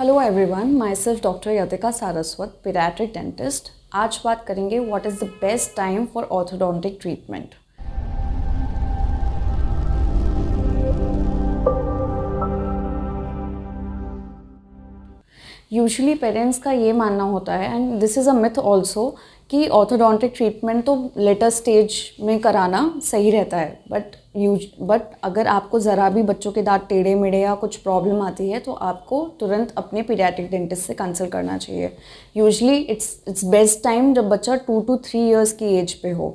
hello everyone my self doctor Yatika Saraswat paediatric dentist आज बात करेंगे what is the best time for orthodontic treatment usually parents का ये मानना होता है and this is a myth also कि ऑर्थोडोंटिक ट्रीटमेंट तो लेटर स्टेज में कराना सही रहता है बट यूज बट अगर आपको ज़रा भी बच्चों के दांत टेढ़े मेढ़े या कुछ प्रॉब्लम आती है तो आपको तुरंत अपने पीडियाट्रिक डेंटिस्ट से कंसल्ट करना चाहिए usually it's it's best time जब बच्चा टू टू थ्री इयर्स की एज पे हो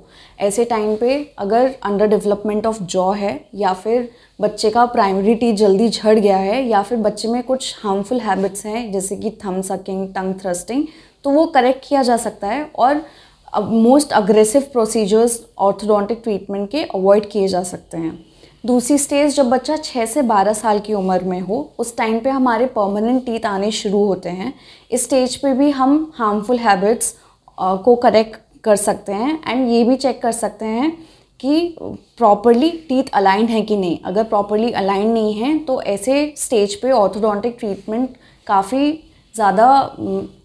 ऐसे टाइम पे अगर अंडर डेवलपमेंट ऑफ जॉ है या फिर बच्चे का प्राइमरी टी जल्दी झड़ गया है या फिर बच्चे में कुछ हार्मफुल हैबिट्स हैं जैसे कि थम सकिंग टंग थ्रस्टिंग तो वो करेक्ट किया जा सकता है और most aggressive procedures orthodontic treatment के अवॉइड किए जा सकते हैं दूसरी स्टेज जब बच्चा 6 से 12 साल की उम्र में हो उस टाइम पे हमारे परमानेंट टीथ आने शुरू होते हैं इस स्टेज पे भी हम हार्मफुल हैबिट्स को करेक्ट कर सकते हैं एंड ये भी चेक कर सकते हैं कि प्रॉपरली टीथ अलाइन है कि नहीं अगर प्रॉपरली अलाइन नहीं है तो ऐसे स्टेज पे ऑर्थोडोंटिक ट्रीटमेंट काफ़ी ज़्यादा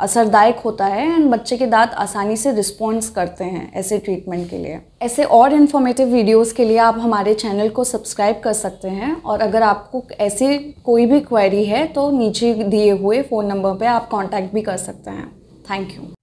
असरदायक होता है एंड बच्चे के दांत आसानी से रिस्पॉन्स करते हैं ऐसे ट्रीटमेंट के लिए ऐसे और इन्फॉर्मेटिव वीडियोस के लिए आप हमारे चैनल को सब्सक्राइब कर सकते हैं और अगर आपको ऐसी कोई भी क्वेरी है तो नीचे दिए हुए फ़ोन नंबर पे आप कांटेक्ट भी कर सकते हैं थैंक यू